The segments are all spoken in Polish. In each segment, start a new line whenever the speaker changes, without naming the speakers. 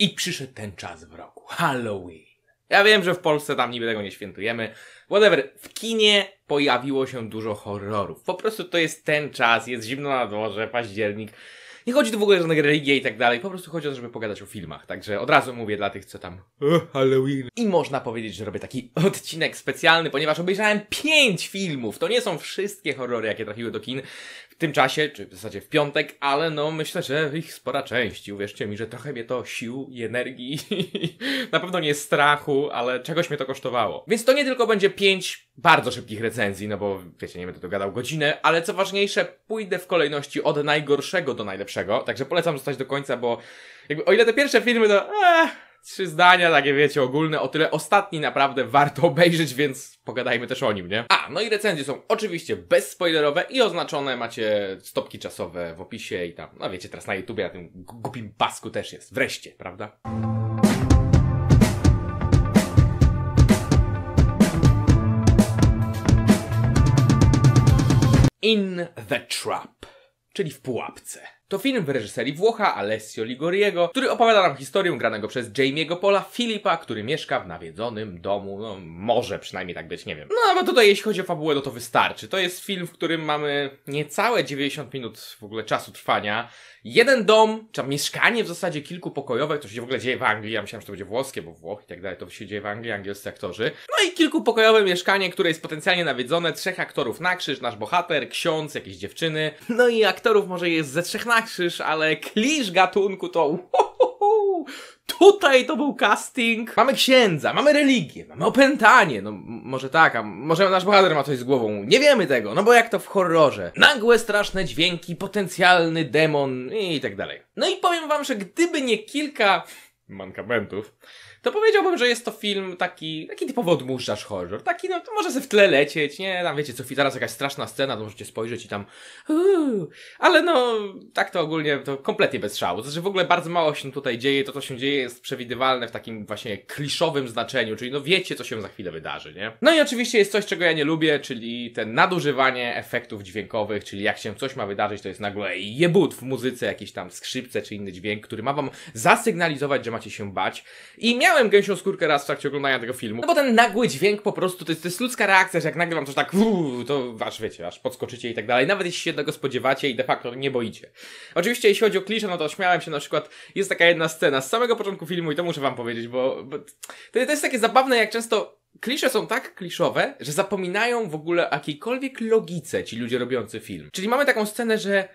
I przyszedł ten czas w roku. Halloween. Ja wiem, że w Polsce tam niby tego nie świętujemy. Whatever. W kinie pojawiło się dużo horrorów. Po prostu to jest ten czas, jest zimno na dworze, październik. Nie chodzi tu w ogóle o żadne religie i tak dalej, po prostu chodzi o to, żeby pogadać o filmach. Także od razu mówię dla tych, co tam. Oh, Halloween. I można powiedzieć, że robię taki odcinek specjalny, ponieważ obejrzałem pięć filmów. To nie są wszystkie horrory, jakie trafiły do kin w tym czasie, czy w zasadzie w piątek, ale no myślę, że ich spora część. Uwierzcie mi, że trochę mnie to sił i energii. Na pewno nie strachu, ale czegoś mnie to kosztowało. Więc to nie tylko będzie pięć bardzo szybkich recenzji, no bo wiecie, nie będę to gadał godzinę, ale co ważniejsze, pójdę w kolejności od najgorszego do najlepszego, także polecam zostać do końca, bo jakby, o ile te pierwsze filmy, to no, eee, eh, trzy zdania takie wiecie ogólne, o tyle ostatni naprawdę warto obejrzeć, więc pogadajmy też o nim, nie? A, no i recenzje są oczywiście bezspoilerowe i oznaczone, macie stopki czasowe w opisie i tam, no wiecie, teraz na YouTubie na tym głupim pasku też jest, wreszcie, prawda? In the Trap, czyli w pułapce. To film w reżyserii Włocha Alessio Ligoriego, który opowiada nam historię granego przez Jamie'ego Pola Filipa, który mieszka w nawiedzonym domu. No, może przynajmniej tak być, nie wiem. No, ale tutaj jeśli chodzi o fabułę, no to wystarczy. To jest film, w którym mamy niecałe 90 minut w ogóle czasu trwania Jeden dom, czy mieszkanie w zasadzie kilkupokojowe, to się w ogóle dzieje w Anglii, ja myślałem, że to będzie włoskie, bo Włoch i tak dalej, to się dzieje w Anglii, angielscy aktorzy. No i kilkupokojowe mieszkanie, które jest potencjalnie nawiedzone, trzech aktorów na krzyż, nasz bohater, ksiądz, jakieś dziewczyny. No i aktorów może jest ze trzech na krzyż, ale klisz gatunku to... Wow Tutaj to był casting. Mamy księdza, mamy religię, mamy opętanie. No może tak, a może nasz bohater ma coś z głową. Nie wiemy tego, no bo jak to w horrorze. Nagłe, straszne dźwięki, potencjalny demon i tak dalej. No i powiem wam, że gdyby nie kilka mankamentów, to powiedziałbym, że jest to film taki, taki typowo odmuszasz horror. Taki, no, to może ze w tle lecieć, nie? Tam wiecie, co zaraz jakaś straszna scena, to możecie spojrzeć i tam, uuu. Ale no, tak to ogólnie, to kompletnie bez szału. To znaczy w ogóle bardzo mało się tutaj dzieje, to co się dzieje jest przewidywalne w takim właśnie kliszowym znaczeniu, czyli no wiecie, co się za chwilę wydarzy, nie? No i oczywiście jest coś, czego ja nie lubię, czyli te nadużywanie efektów dźwiękowych, czyli jak się coś ma wydarzyć, to jest nagle jebut w muzyce, jakieś tam skrzypce czy inny dźwięk, który ma wam zasygnalizować, że macie się bać. I miałem gęsią skórkę raz w trakcie oglądania tego filmu. No bo ten nagły dźwięk po prostu, to jest, to jest ludzka reakcja, że jak nagle wam coś tak uu, to aż wiecie, aż podskoczycie i tak dalej. Nawet jeśli się tego spodziewacie i de facto nie boicie. Oczywiście jeśli chodzi o klisze, no to śmiałem się na przykład, jest taka jedna scena z samego początku filmu i to muszę wam powiedzieć, bo, bo to, to jest takie zabawne jak często klisze są tak kliszowe, że zapominają w ogóle o jakiejkolwiek logice ci ludzie robiący film. Czyli mamy taką scenę, że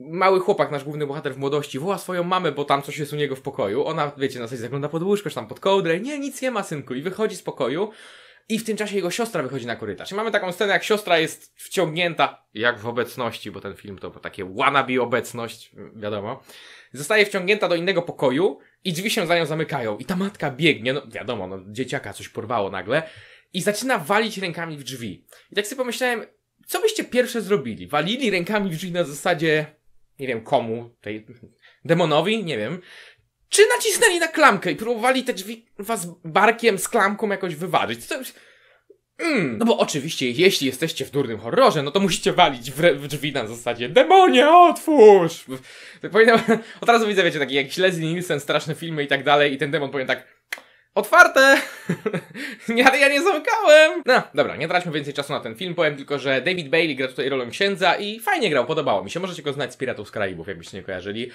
mały chłopak, nasz główny bohater w młodości, woła swoją mamę, bo tam coś jest u niego w pokoju. Ona, wiecie, na coś zagląda pod łóżko, czy tam pod kołdrę. Nie, nic nie ma, synku. I wychodzi z pokoju. I w tym czasie jego siostra wychodzi na korytarz. I mamy taką scenę, jak siostra jest wciągnięta, jak w obecności, bo ten film to takie wannabe obecność, wiadomo. Zostaje wciągnięta do innego pokoju i drzwi się za nią zamykają. I ta matka biegnie, no wiadomo, no dzieciaka coś porwało nagle. I zaczyna walić rękami w drzwi. I tak sobie pomyślałem, co byście pierwsze zrobili? Walili rękami w drzwi na zasadzie, nie wiem komu, tej demonowi, nie wiem, czy nacisnęli na klamkę i próbowali te drzwi was barkiem z klamką jakoś wyważyć. To, mm, no bo oczywiście, jeśli jesteście w durnym horrorze, no to musicie walić w, w drzwi na zasadzie Demonie, otwórz! Tak powinno, od razu widzę, wiecie, taki jakiś Leslie Nielsen, straszne filmy i tak dalej i ten demon powiem tak Otwarte! ja, ja nie zamkałem! No, dobra, nie traćmy więcej czasu na ten film. Powiem tylko, że David Bailey gra tutaj rolę księdza i fajnie grał, podobało mi się. Możecie go znać z Piratów z Karaibów, jakbyście nie kojarzyli.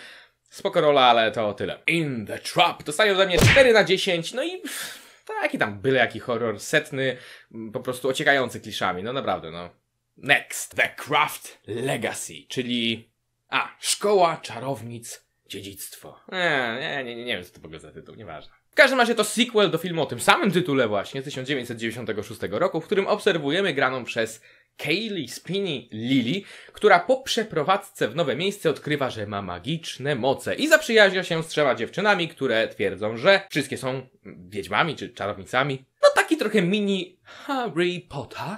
Spoko rola, ale to tyle. In the Trap dostaje ode mnie 4 na 10, no i... Pff, taki tam byle jaki horror, setny, mm, po prostu ociekający kliszami, no naprawdę, no. Next, The Craft Legacy, czyli... A, Szkoła Czarownic Dziedzictwo. nie, nie, nie, nie wiem co to w ogóle za tytuł, nieważne. W każdym razie to sequel do filmu o tym samym tytule właśnie z 1996 roku, w którym obserwujemy graną przez Kaylee Spini Lily, która po przeprowadzce w nowe miejsce odkrywa, że ma magiczne moce i zaprzyjaźnia się z trzema dziewczynami, które twierdzą, że wszystkie są wiedźmami czy czarownicami. No taki trochę mini Harry Potter.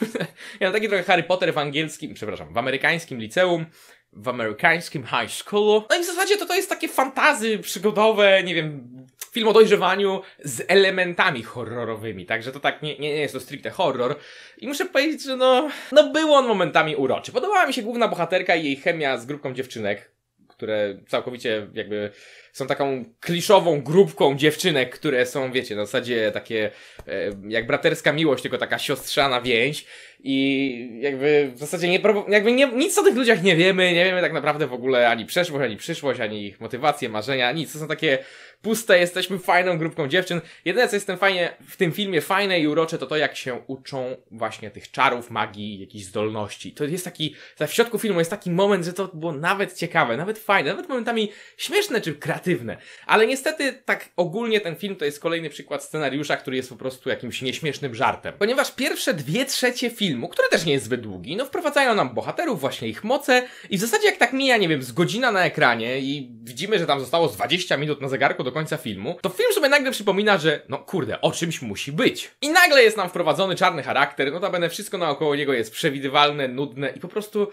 ja taki trochę Harry Potter w angielskim, przepraszam, w amerykańskim liceum, w amerykańskim high schoolu. No i w zasadzie to to jest takie fantazy przygodowe, nie wiem, film o dojrzewaniu z elementami horrorowymi, także to tak nie, nie, nie jest to stricte horror. I muszę powiedzieć, że no, no był on momentami uroczy. Podobała mi się główna bohaterka i jej chemia z grupką dziewczynek, które całkowicie jakby są taką kliszową grupką dziewczynek, które są, wiecie, na zasadzie takie e, jak braterska miłość, tylko taka siostrzana więź i jakby w zasadzie nie, jakby nie, nic o tych ludziach nie wiemy, nie wiemy tak naprawdę w ogóle ani przeszłość, ani przyszłość, ani ich motywacje, marzenia, nic. To są takie puste, jesteśmy fajną grupką dziewczyn. Jedyne co jest fajnie, w tym filmie fajne i urocze to to jak się uczą właśnie tych czarów, magii, jakichś zdolności. To jest taki, w środku filmu jest taki moment, że to było nawet ciekawe, nawet fajne, nawet momentami śmieszne czy kreatywne. Ale niestety tak ogólnie ten film to jest kolejny przykład scenariusza, który jest po prostu jakimś nieśmiesznym żartem. Ponieważ pierwsze dwie trzecie filmu filmu, który też nie jest zbyt długi, no wprowadzają nam bohaterów, właśnie ich moce i w zasadzie jak tak mija, nie wiem, z godzina na ekranie i widzimy, że tam zostało z 20 minut na zegarku do końca filmu, to film sobie nagle przypomina, że no kurde, o czymś musi być. I nagle jest nam wprowadzony czarny charakter, notabene wszystko naokoło niego jest przewidywalne, nudne i po prostu...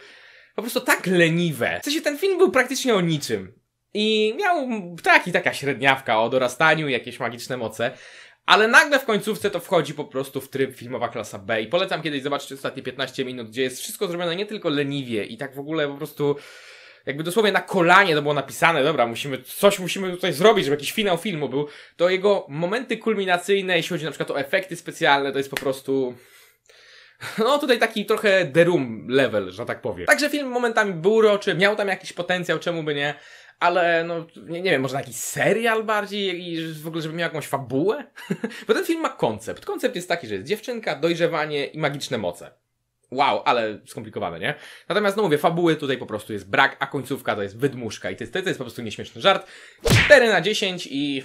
Po prostu tak leniwe. W sensie ten film był praktycznie o niczym. I miał taki, taka średniawka o dorastaniu, jakieś magiczne moce. Ale nagle w końcówce to wchodzi po prostu w tryb filmowa klasa B. I polecam kiedyś zobaczyć ostatnie 15 minut, gdzie jest wszystko zrobione nie tylko leniwie i tak w ogóle po prostu jakby dosłownie na kolanie to było napisane, dobra, musimy, coś musimy tutaj zrobić, żeby jakiś finał filmu był, to jego momenty kulminacyjne, jeśli chodzi na przykład o efekty specjalne, to jest po prostu... No tutaj taki trochę The Room level, że tak powiem. Także film momentami był uroczy, miał tam jakiś potencjał, czemu by nie, ale no, nie, nie wiem, może na jakiś serial bardziej i w ogóle, żeby miał jakąś fabułę? Bo ten film ma koncept. Koncept jest taki, że jest dziewczynka, dojrzewanie i magiczne moce. Wow, ale skomplikowane, nie? Natomiast, no mówię, fabuły tutaj po prostu jest brak, a końcówka to jest wydmuszka i to jest, to jest po prostu nieśmieszny żart. 4 na 10 i...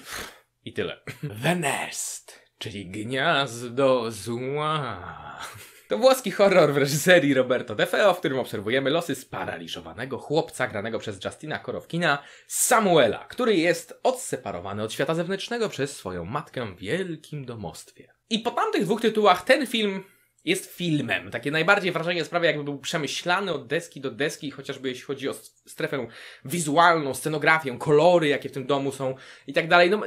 i tyle. The Nest, czyli gniazdo zła. To włoski horror w reżyserii Roberto De Feo, w którym obserwujemy losy sparaliżowanego chłopca granego przez Justina Korowkina, Samuela, który jest odseparowany od świata zewnętrznego przez swoją matkę w wielkim domostwie. I po tamtych dwóch tytułach ten film jest filmem. Takie najbardziej wrażenie sprawia, jakby był przemyślany od deski do deski, chociażby jeśli chodzi o strefę wizualną, scenografię, kolory, jakie w tym domu są i tak dalej. No,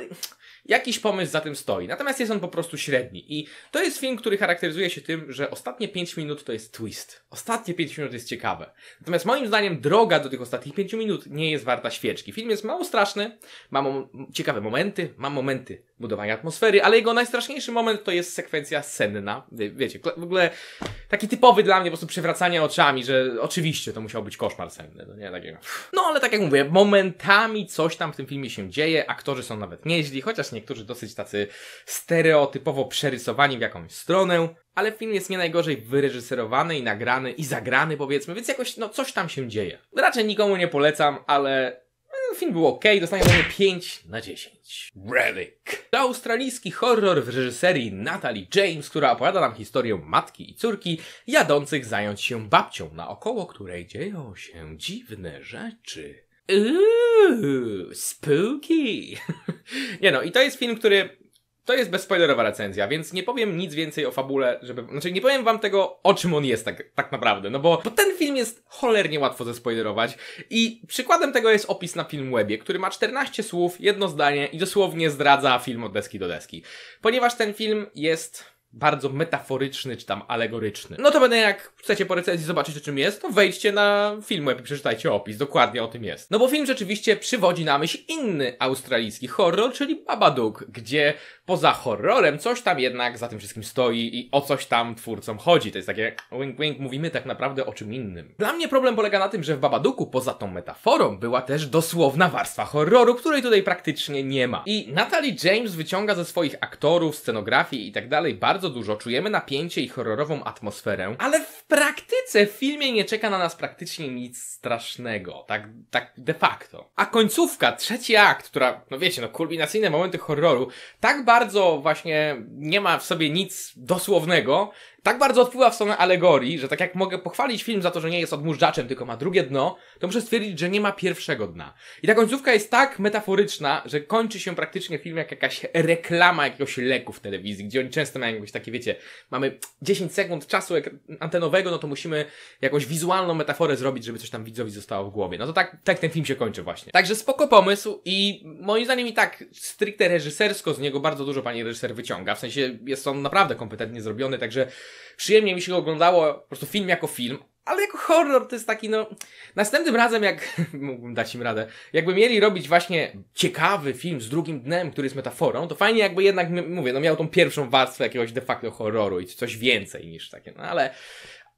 Jakiś pomysł za tym stoi, natomiast jest on po prostu średni. I to jest film, który charakteryzuje się tym, że ostatnie 5 minut to jest twist. Ostatnie 5 minut jest ciekawe. Natomiast moim zdaniem droga do tych ostatnich 5 minut nie jest warta świeczki. Film jest mało straszny, ma mom- ciekawe momenty, ma momenty budowania atmosfery, ale jego najstraszniejszy moment to jest sekwencja senna. Wiecie, w ogóle taki typowy dla mnie po prostu przewracanie oczami, że oczywiście to musiał być koszmar senny, no nie takiego. No ale tak jak mówię, momentami coś tam w tym filmie się dzieje, aktorzy są nawet nieźli, chociaż niektórzy dosyć tacy stereotypowo przerysowani w jakąś stronę. Ale film jest nie najgorzej wyreżyserowany i nagrany i zagrany powiedzmy, więc jakoś no coś tam się dzieje. Raczej nikomu nie polecam, ale ten film był ok, dostanie ode mnie 5 na 10. Relic. To australijski horror w reżyserii Natalie James, która opowiada nam historię matki i córki jadących zająć się babcią, naokoło której dzieją się dziwne rzeczy. Uuuu, spooky. Nie no, i to jest film, który to jest bezspoilerowa recenzja, więc nie powiem nic więcej o fabule, żeby... Znaczy, nie powiem wam tego, o czym on jest tak, tak naprawdę, no bo, bo ten film jest cholernie łatwo zespoilerować i przykładem tego jest opis na Filmwebie, który ma 14 słów, jedno zdanie i dosłownie zdradza film od deski do deski. Ponieważ ten film jest bardzo metaforyczny, czy tam alegoryczny. No to będę jak chcecie po recenzji zobaczyć o czym jest, to wejdźcie na film i przeczytajcie opis, dokładnie o tym jest. No bo film rzeczywiście przywodzi na myśl inny australijski horror, czyli Babadook, gdzie poza horrorem coś tam jednak za tym wszystkim stoi i o coś tam twórcom chodzi. To jest takie wink wink, mówimy tak naprawdę o czym innym. Dla mnie problem polega na tym, że w Babadooku poza tą metaforą była też dosłowna warstwa horroru, której tutaj praktycznie nie ma. I Natalie James wyciąga ze swoich aktorów, scenografii i tak dalej bardzo bardzo dużo, czujemy napięcie i horrorową atmosferę, ale w praktyce w filmie nie czeka na nas praktycznie nic strasznego, tak, tak de facto. A końcówka, trzeci akt, która, no wiecie, no kulminacyjne momenty horroru, tak bardzo właśnie nie ma w sobie nic dosłownego, tak bardzo odpływa w stronę alegorii, że tak jak mogę pochwalić film za to, że nie jest odmurzaczem, tylko ma drugie dno, to muszę stwierdzić, że nie ma pierwszego dna. I ta końcówka jest tak metaforyczna, że kończy się praktycznie film jak jakaś reklama jakiegoś leku w telewizji, gdzie oni często mają jakieś takie, wiecie, mamy 10 sekund czasu antenowego, no to musimy jakąś wizualną metaforę zrobić, żeby coś tam widzowi zostało w głowie. No to tak, tak ten film się kończy właśnie. Także spoko pomysł i moim zdaniem i tak stricte reżysersko z niego bardzo dużo pani reżyser wyciąga, w sensie jest on naprawdę kompetentnie zrobiony, także przyjemnie mi się go oglądało po prostu film jako film, ale jako horror to jest taki, no. Następnym razem, jak mógłbym dać im radę, jakby mieli robić właśnie ciekawy film z drugim dnem, który jest metaforą, to fajnie, jakby jednak, mówię, no miał tą pierwszą warstwę jakiegoś de facto horroru i coś więcej niż takie, no ale.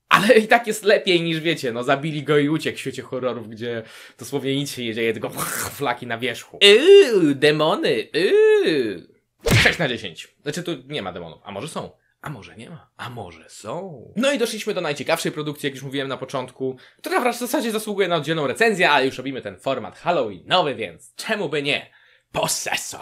Ale i tak jest lepiej niż wiecie, no zabili go i uciekł w świecie horrorów, gdzie dosłownie nic się nie dzieje, tylko flaki na wierzchu. uuuu, eee, demony, yy. Eee. 6 na 10. Znaczy tu nie ma demonów, a może są. A może nie ma? A może są? No i doszliśmy do najciekawszej produkcji, jak już mówiłem na początku, która w zasadzie zasługuje na oddzielną recenzję, ale już robimy ten format Halloweenowy, więc czemu by nie? Posesor!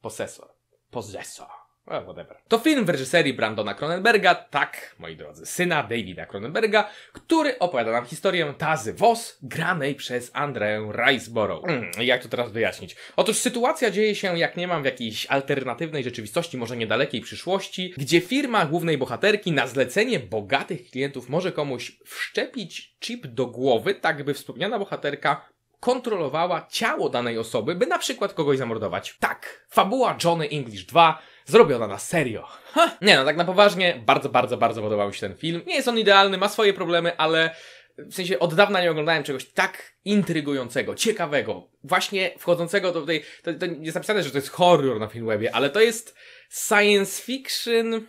Posesor. Posesor well, whatever. To film w reżyserii Brandona Cronenberga, tak, moi drodzy, syna Davida Cronenberga, który opowiada nam historię Tazy Vos, granej przez Andrę Riceborough. Mm, jak to teraz wyjaśnić? Otóż sytuacja dzieje się, jak nie mam, w jakiejś alternatywnej rzeczywistości, może niedalekiej przyszłości, gdzie firma głównej bohaterki na zlecenie bogatych klientów może komuś wszczepić chip do głowy, tak by wspomniana bohaterka kontrolowała ciało danej osoby, by na przykład kogoś zamordować. Tak, fabuła Johnny English 2 zrobiona na serio. Ha! Nie no, tak na poważnie, bardzo, bardzo, bardzo podobał mi się ten film. Nie jest on idealny, ma swoje problemy, ale w sensie od dawna nie oglądałem czegoś tak intrygującego, ciekawego, właśnie wchodzącego do tej, to, to jest napisane, że to jest horror na filmie, ale to jest science fiction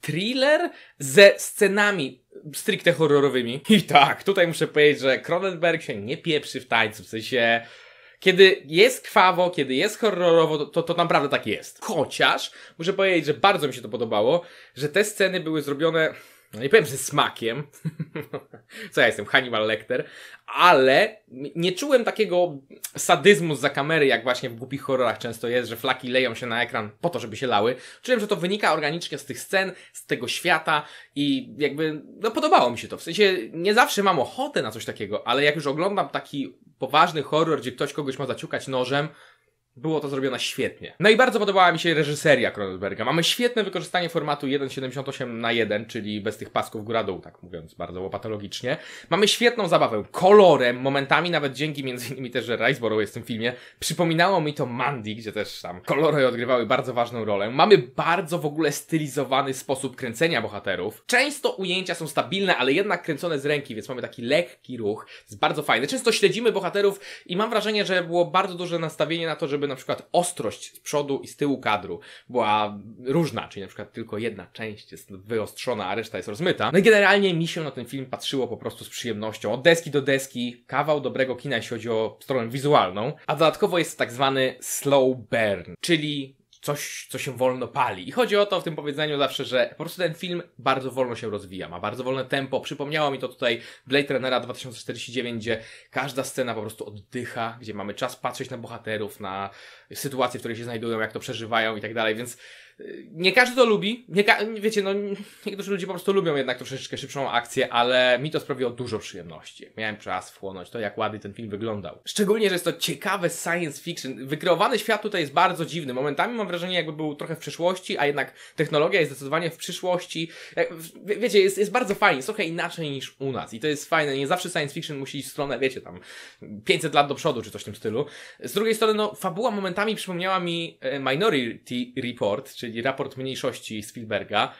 thriller ze scenami stricte horrorowymi. I tak, tutaj muszę powiedzieć, że Cronenberg się nie pieprzy w tańcu, w sensie kiedy jest kwawo, kiedy jest horrorowo, to, to, to naprawdę tak jest. Chociaż muszę powiedzieć, że bardzo mi się to podobało, że te sceny były zrobione no nie powiem, że smakiem, co ja jestem, Hannibal Lecter, ale nie czułem takiego sadyzmu za kamery, jak właśnie w głupich horrorach często jest, że flaki leją się na ekran po to, żeby się lały. Czułem, że to wynika organicznie z tych scen, z tego świata i jakby, no podobało mi się to. W sensie, nie zawsze mam ochotę na coś takiego, ale jak już oglądam taki poważny horror, gdzie ktoś kogoś ma zaciukać nożem, było to zrobione świetnie. No i bardzo podobała mi się reżyseria Cronenberga. Mamy świetne wykorzystanie formatu 1,78 na 1, czyli bez tych pasków góra-dół, tak mówiąc bardzo łopatologicznie. Mamy świetną zabawę kolorem, momentami nawet dzięki między innymi też, że Riceboro jest w tym filmie. Przypominało mi to Mandy, gdzie też tam kolory odgrywały bardzo ważną rolę. Mamy bardzo w ogóle stylizowany sposób kręcenia bohaterów. Często ujęcia są stabilne, ale jednak kręcone z ręki, więc mamy taki lekki ruch. Jest bardzo fajny. Często śledzimy bohaterów i mam wrażenie, że było bardzo duże nastawienie na to, żeby żeby na przykład ostrość z przodu i z tyłu kadru była różna, czyli na przykład tylko jedna część jest wyostrzona, a reszta jest rozmyta. No i generalnie mi się na ten film patrzyło po prostu z przyjemnością. Od deski do deski, kawał dobrego kina, jeśli chodzi o stronę wizualną. A dodatkowo jest tak zwany slow burn, czyli coś, co się wolno pali. I chodzi o to w tym powiedzeniu zawsze, że po prostu ten film bardzo wolno się rozwija, ma bardzo wolne tempo. Przypomniało mi to tutaj Blade Runnera 2049, gdzie każda scena po prostu oddycha, gdzie mamy czas patrzeć na bohaterów, na sytuacje, w której się znajdują, jak to przeżywają i tak dalej, więc nie każdy to lubi. Nie ka wiecie, no niektórzy ludzie po prostu lubią jednak troszeczkę szybszą akcję, ale mi to sprawiło dużo przyjemności. Miałem czas wchłonąć to, jak ładnie ten film wyglądał. Szczególnie, że jest to ciekawe science fiction. Wykreowany świat tutaj jest bardzo dziwny. Momentami mam wrażenie, jakby był trochę w przyszłości, a jednak technologia jest zdecydowanie w przyszłości. Wiecie, jest, jest bardzo fajnie, jest trochę inaczej niż u nas. I to jest fajne. Nie zawsze science fiction musi iść w stronę, wiecie, tam 500 lat do przodu, czy coś w tym stylu. Z drugiej strony, no, fabuła momentami przypomniała mi e, Minority Report, czyli czyli raport mniejszości Spielberga,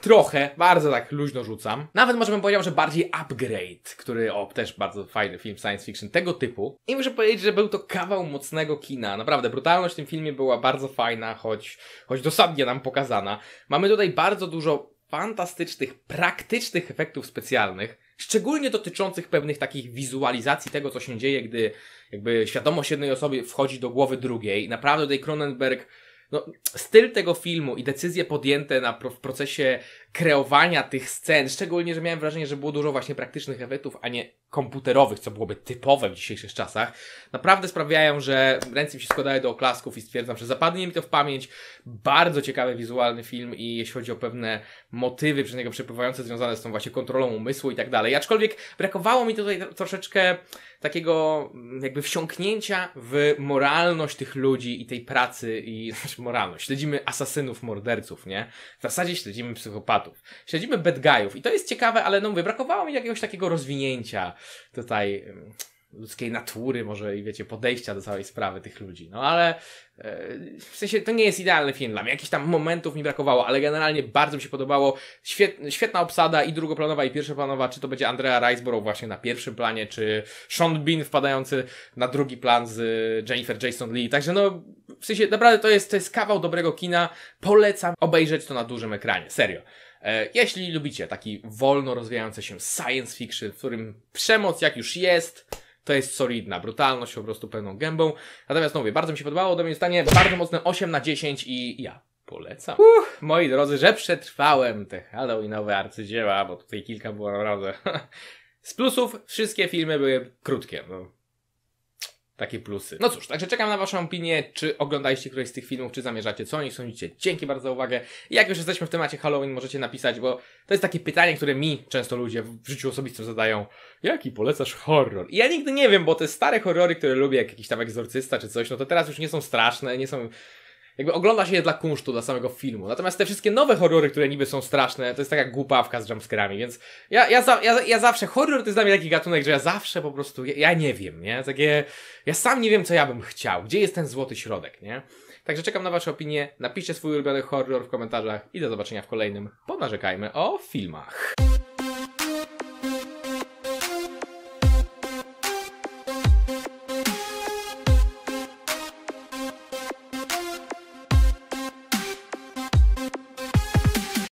Trochę, bardzo tak luźno rzucam. Nawet może bym powiedział, że bardziej Upgrade, który, o, też bardzo fajny film science fiction tego typu. I muszę powiedzieć, że był to kawał mocnego kina. Naprawdę, brutalność w tym filmie była bardzo fajna, choć, choć dosadnie nam pokazana. Mamy tutaj bardzo dużo fantastycznych, praktycznych efektów specjalnych, szczególnie dotyczących pewnych takich wizualizacji tego, co się dzieje, gdy jakby świadomość jednej osoby wchodzi do głowy drugiej. Naprawdę tutaj Cronenberg no, styl tego filmu i decyzje podjęte na, w procesie kreowania tych scen, szczególnie, że miałem wrażenie, że było dużo właśnie praktycznych efektów, a nie komputerowych, co byłoby typowe w dzisiejszych czasach, naprawdę sprawiają, że ręce mi się składają do oklasków i stwierdzam, że zapadnie mi to w pamięć. Bardzo ciekawy wizualny film i jeśli chodzi o pewne motywy przez niego przepływające, związane z tą właśnie kontrolą umysłu i tak dalej. Aczkolwiek brakowało mi tutaj troszeczkę takiego mm, jakby wsiąknięcia w moralność tych ludzi i tej pracy i znaczy moralność. Śledzimy asasynów, morderców, nie? W zasadzie śledzimy psychopatów psychopatów. Śledzimy bad guyów i to jest ciekawe, ale no mówię, brakowało mi jakiegoś takiego rozwinięcia tutaj ludzkiej natury może i wiecie, podejścia do całej sprawy tych ludzi. No ale e, w sensie to nie jest idealny film dla mnie. Jakichś tam momentów mi brakowało, ale generalnie bardzo mi się podobało. Świetna, świetna obsada i drugoplanowa i pierwszoplanowa, czy to będzie Andrea Riceborough właśnie na pierwszym planie, czy Sean Bean wpadający na drugi plan z e, Jennifer Jason Lee. Także no w sensie naprawdę to jest, to jest kawał dobrego kina. Polecam obejrzeć to na dużym ekranie. Serio. E, jeśli lubicie taki wolno rozwijający się science fiction, w którym przemoc jak już jest, to jest solidna brutalność, po prostu pełną gębą. Natomiast no mówię, bardzo mi się podobało, do mnie stanie bardzo mocne 8 na 10 i ja polecam. Uch, moi drodzy, że przetrwałem te Halloweenowe arcydzieła, bo tutaj kilka było naprawdę. Z plusów wszystkie filmy były krótkie. No, takie plusy. No cóż, także czekam na Waszą opinię, czy oglądaliście któryś z tych filmów, czy zamierzacie, co o nich sądzicie. Dzięki bardzo za uwagę. Jak już jesteśmy w temacie Halloween, możecie napisać, bo to jest takie pytanie, które mi często ludzie w życiu osobistym zadają. Jaki polecasz horror? I ja nigdy nie wiem, bo te stare horrory, które lubię, jak jakiś tam egzorcysta czy coś, no to teraz już nie są straszne, nie są jakby ogląda się je dla kunsztu, dla samego filmu. Natomiast te wszystkie nowe horrory, które niby są straszne, to jest taka głupawka z jumpscarami, więc ja, ja, za, ja, ja zawsze, horror to jest dla mnie taki gatunek, że ja zawsze po prostu, ja, ja nie wiem, nie? Takie, ja sam nie wiem, co ja bym chciał, gdzie jest ten złoty środek, nie? Także czekam na Wasze opinie, napiszcie swój ulubiony horror w komentarzach i do zobaczenia w kolejnym Ponarzekajmy o filmach.